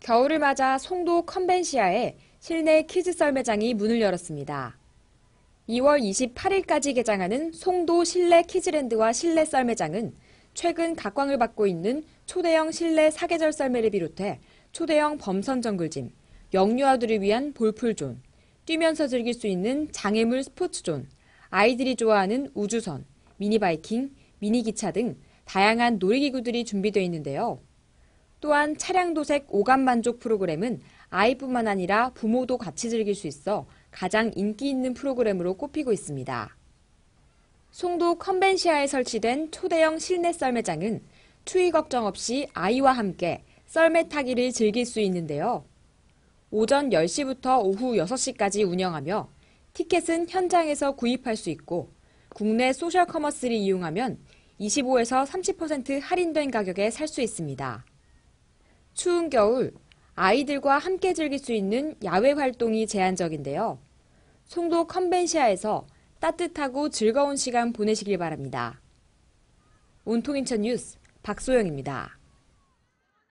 겨울을 맞아 송도 컨벤시아에 실내 키즈 썰매장이 문을 열었습니다. 2월 28일까지 개장하는 송도 실내 키즈랜드와 실내 썰매장은 최근 각광을 받고 있는 초대형 실내 사계절 썰매를 비롯해 초대형 범선 정글짐, 영유아들을 위한 볼풀존, 뛰면서 즐길 수 있는 장애물 스포츠존, 아이들이 좋아하는 우주선, 미니바이킹, 미니기차 등 다양한 놀이기구들이 준비되어 있는데요. 또한 차량 도색 오감 만족 프로그램은 아이뿐만 아니라 부모도 같이 즐길 수 있어 가장 인기 있는 프로그램으로 꼽히고 있습니다. 송도 컨벤시아에 설치된 초대형 실내 썰매장은 추위 걱정 없이 아이와 함께 썰매 타기를 즐길 수 있는데요. 오전 10시부터 오후 6시까지 운영하며 티켓은 현장에서 구입할 수 있고 국내 소셜 커머스를 이용하면 25에서 30% 할인된 가격에 살 수 있습니다. 추운 겨울 아이들과 함께 즐길 수 있는 야외 활동이 제한적인데요. 송도 컨벤시아에서 따뜻하고 즐거운 시간 보내시길 바랍니다. 온통 인천 뉴스 박소영입니다.